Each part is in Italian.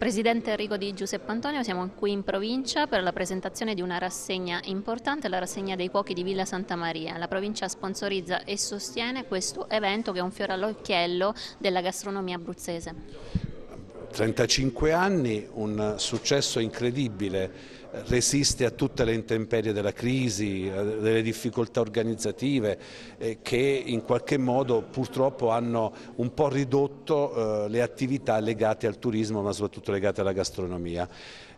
Presidente Enrico di Giuseppe Antonio, siamo qui in provincia per la presentazione di una rassegna importante, la rassegna dei cuochi di Villa Santa Maria. La provincia sponsorizza e sostiene questo evento che è un fiore all'occhiello della gastronomia abruzzese. 35 anni, un successo incredibile, resiste a tutte le intemperie della crisi, eh, delle difficoltà organizzative eh, che in qualche modo purtroppo hanno un po' ridotto eh, le attività legate al turismo ma soprattutto legate alla gastronomia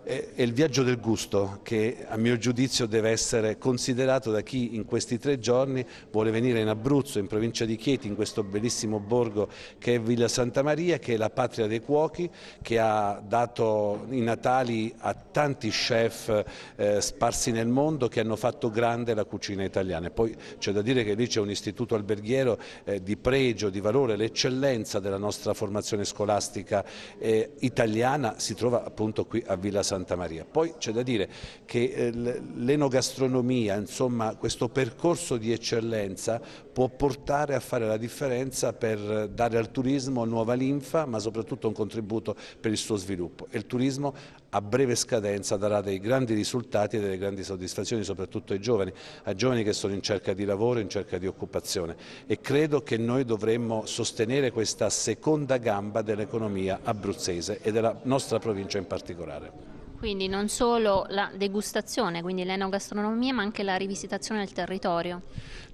è il viaggio del gusto che a mio giudizio deve essere considerato da chi in questi tre giorni vuole venire in Abruzzo, in provincia di Chieti, in questo bellissimo borgo che è Villa Santa Maria, che è la patria dei cuochi, che ha dato i natali a tanti chef eh, sparsi nel mondo che hanno fatto grande la cucina italiana. E poi c'è da dire che lì c'è un istituto alberghiero eh, di pregio, di valore, l'eccellenza della nostra formazione scolastica eh, italiana si trova appunto qui a Villa Santa Maria. Santa Maria. Poi c'è da dire che eh, l'enogastronomia, insomma questo percorso di eccellenza può portare a fare la differenza per dare al turismo nuova linfa ma soprattutto un contributo per il suo sviluppo e il turismo a breve scadenza darà dei grandi risultati e delle grandi soddisfazioni soprattutto ai giovani, ai giovani che sono in cerca di lavoro, in cerca di occupazione e credo che noi dovremmo sostenere questa seconda gamba dell'economia abruzzese e della nostra provincia in particolare. Quindi non solo la degustazione, quindi l'enogastronomia, ma anche la rivisitazione del territorio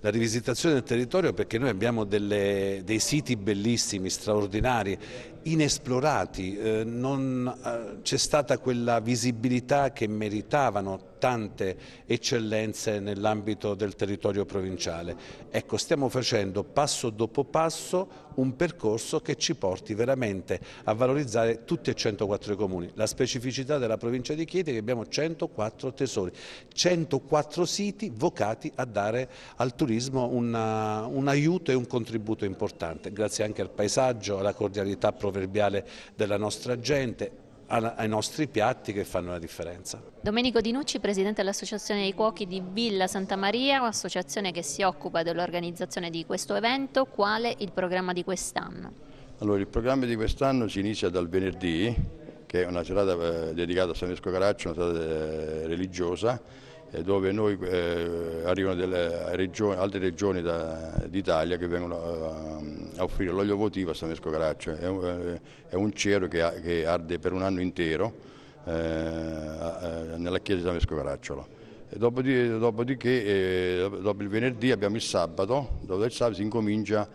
la rivisitazione del territorio perché noi abbiamo delle, dei siti bellissimi, straordinari, inesplorati, eh, non eh, c'è stata quella visibilità che meritavano tante eccellenze nell'ambito del territorio provinciale. Ecco, stiamo facendo passo dopo passo un percorso che ci porti veramente a valorizzare tutti e 104 i comuni. La specificità della provincia di Chieti è che abbiamo 104 tesori, 104 siti vocati a dare al turismo turismo una, eh, un aiuto e un contributo importante, grazie anche al paesaggio, alla cordialità proverbiale della nostra gente, ai nostri piatti che fanno la differenza. Domenico Dinucci, presidente dell'Associazione dei Cuochi di Villa Santa Maria, un'associazione che si occupa dell'organizzazione di questo evento, qual è il programma di quest'anno? Allora, il programma di quest'anno si inizia dal venerdì, che è una serata eh, dedicata a San Vesco Caraccio, una serata eh, religiosa, eh, dove noi, eh, arrivano delle regioni, altre regioni d'Italia che vengono eh, a, offrire l'olio votivo a San Vesco Caraccio. È un, eh, è un cero che, che, arde per un anno intero eh, nella chiesa di San Vesco Caracciolo. Dopodiché, dopodiché eh, dopo il venerdì abbiamo il sabato, dove il sabato si incomincia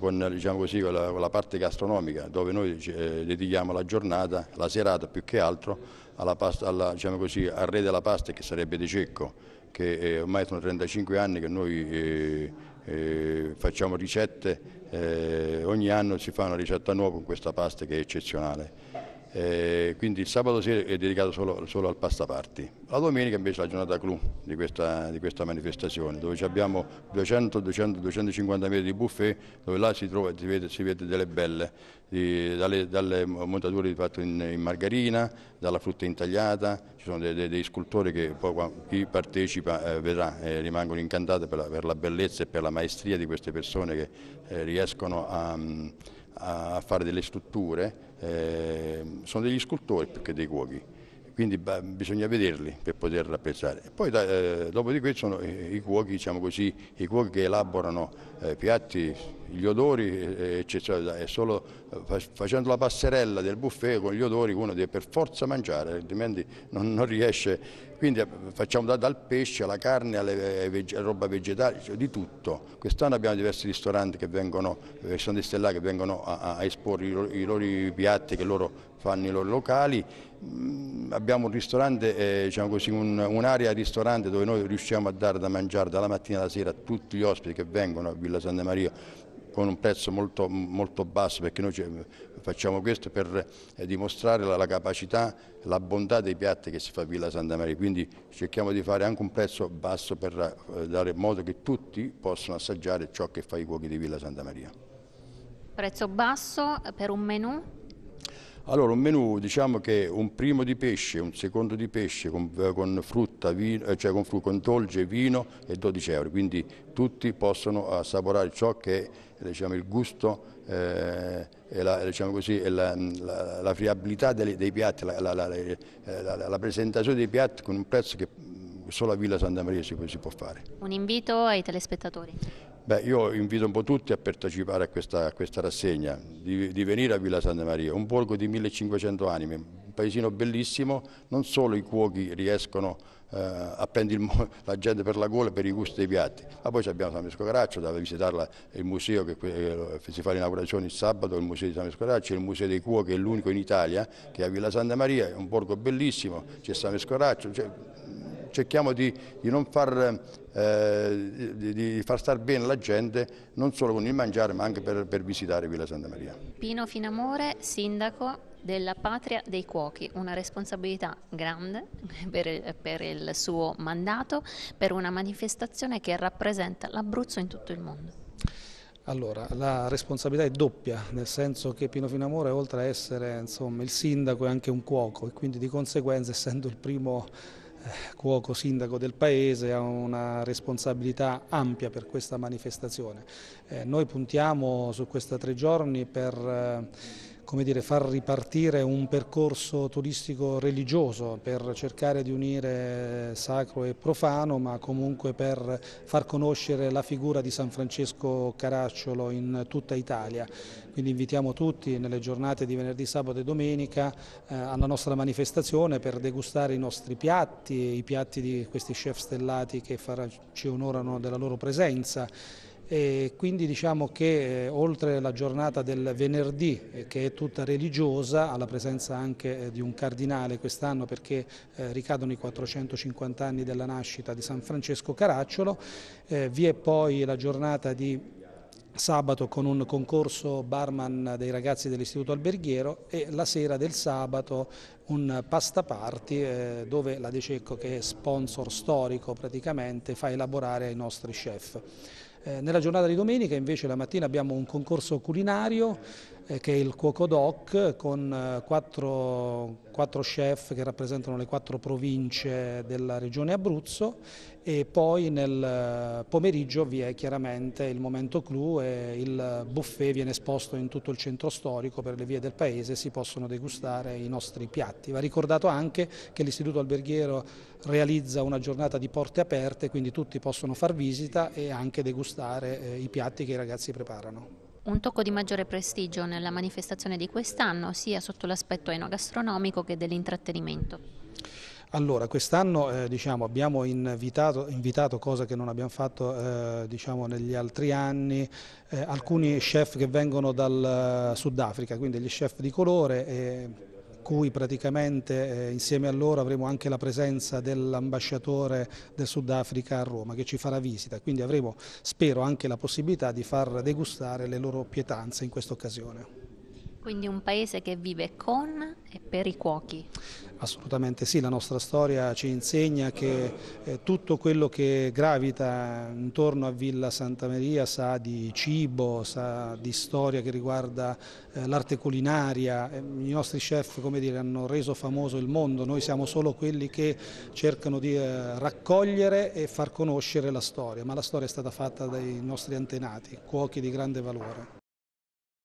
con, diciamo così, con, la, con, la, parte gastronomica, dove noi dedichiamo la giornata, la serata più che altro alla pasta, alla, diciamo così, al re della pasta che sarebbe De Cecco, che eh, ormai sono 35 anni che noi eh, eh facciamo ricette, eh, ogni anno si fa una ricetta nuova con questa pasta che è eccezionale. Eh, quindi il sabato sera è dedicato solo, solo, al pastaparti. La domenica invece è la giornata clou di questa, di questa manifestazione, dove abbiamo 200, 200, 250 metri di buffet, dove là si, trova, si, vede, si vede, delle belle, di, dalle, dalle, montature fatte in, in, margarina, dalla frutta intagliata, ci sono dei, dei, dei scultori che poi chi partecipa eh, vedrà e eh, rimangono incantati per la, per la, bellezza e per la maestria di queste persone che eh, riescono a, a fare delle strutture Ehm, sono degli scultori più che dei cuochi, quindi bisogna vederli per poter apprezzare. poi eh, dopo di questo sono i, cuochi, diciamo così, i cuochi che elaborano eh, piatti gli odori eh, eh, cioè, è solo eh, facendo la passerella del buffet con gli odori uno deve per forza mangiare, altrimenti non, non riesce. Quindi facciamo da, dal pesce alla carne, alla veg roba vegetale, cioè di tutto. Quest'anno abbiamo diversi ristoranti che vengono, ristoranti stellari che vengono a, a esporre i loro, i loro, piatti che loro fanno i loro locali. Mm, abbiamo un ristorante, eh, diciamo un'area un ristorante dove noi riusciamo a dare da mangiare dalla mattina alla sera a tutti gli ospiti che vengono a Villa Santa Maria con un prezzo molto, molto basso perché noi facciamo questo per eh, dimostrare la, la capacità, la bontà dei piatti che si fa a Villa Santa Maria, quindi cerchiamo di fare anche un prezzo basso per eh, dare modo che tutti possano assaggiare ciò che fa i cuochi di Villa Santa Maria. Prezzo basso eh, per un menù? Allora un menù diciamo che un primo di pesce, un secondo di pesce con, eh, con frutta, vino, eh, cioè con, frutta, con dolce, vino e 12 euro, quindi tutti possono eh, assaporare ciò che è diciamo, il gusto eh, e la, diciamo mm, la, la, la friabilità dei, dei piatti, la presentazione dei piatti con un prezzo che solo a Villa Santa Maria si, si può fare. Un invito ai telespettatori? Beh, io invito un po' tutti a partecipare a questa, a questa rassegna, di, di, venire a Villa Santa Maria, un borgo di 1500 anime, un paesino bellissimo, non solo i cuochi riescono eh, a prendere la gente per la gola per i gusti dei piatti, ma poi abbiamo San Mescocaraccio, da visitarla il museo che, che eh, si fa l'inaugurazione il sabato, il museo di San Mescocaraccio, il museo dei cuochi è l'unico in Italia che è a Villa Santa Maria, è un borgo bellissimo, c'è San Mescocaraccio, cerchiamo di, di non far, eh, di, di far star bene la gente non solo con il mangiare ma anche per, per visitare Villa Santa Maria. Pino Finamore, sindaco della patria dei cuochi, una responsabilità grande per il, per il suo mandato, per una manifestazione che rappresenta l'Abruzzo in tutto il mondo. Allora, la responsabilità è doppia, nel senso che Pino Finamore oltre a essere insomma, il sindaco è anche un cuoco e quindi di conseguenza essendo il primo cuoco sindaco del paese ha una responsabilità ampia per questa manifestazione. Eh, noi puntiamo su questi tre giorni per... Eh, come dire, far ripartire un percorso turistico religioso per cercare di unire eh, sacro e profano, ma comunque per far conoscere la figura di San Francesco Caracciolo in tutta Italia. Quindi invitiamo tutti nelle giornate di venerdì, sabato e domenica eh, alla nostra manifestazione per degustare i nostri piatti, i piatti di questi chef stellati che farà, ci onorano della loro presenza e quindi diciamo che eh, oltre la giornata del venerdì eh, che è tutta religiosa, alla presenza anche eh, di un cardinale quest'anno perché eh, ricadono i 450 anni della nascita di San Francesco Caracciolo, eh, vi è poi la giornata di sabato con un concorso barman dei ragazzi dell'istituto alberghiero e la sera del sabato un pasta party eh, dove la De Cecco che è sponsor storico praticamente fa elaborare ai nostri chef. Eh, nella giornata di domenica invece la mattina abbiamo un concorso culinario eh, che è il Cuoco Doc con eh, quattro, quattro, chef che rappresentano le quattro province della regione Abruzzo e poi nel eh, pomeriggio vi è chiaramente il momento clou e il buffet viene esposto in tutto il centro storico per le vie del paese si possono degustare i nostri piatti. Va ricordato anche che l'Istituto Alberghiero realizza una giornata di porte aperte quindi tutti possono far visita e anche degustare i piatti che i ragazzi preparano. Un tocco di maggiore prestigio nella manifestazione di quest'anno, sia sotto l'aspetto enogastronomico che dell'intrattenimento. Allora, quest'anno eh, diciamo, abbiamo invitato, invitato, cosa che non abbiamo fatto eh, diciamo, negli altri anni, eh, alcuni chef che vengono dal eh, Sudafrica, quindi gli chef di colore cui praticamente eh, insieme a loro avremo anche la presenza dell'ambasciatore del Sudafrica a Roma che ci farà visita, quindi avremo spero anche la possibilità di far degustare le loro pietanze in questa occasione. Quindi un paese che vive con e per i cuochi. Assolutamente sì, la nostra storia ci insegna che eh, tutto quello che gravita intorno a Villa Santa Maria sa di cibo, sa di storia che riguarda eh, l'arte culinaria, eh, i nostri chef dire, hanno reso famoso il mondo, noi siamo solo quelli che cercano di eh, raccogliere e far conoscere la storia, ma la storia è stata fatta dai nostri antenati, cuochi di grande valore.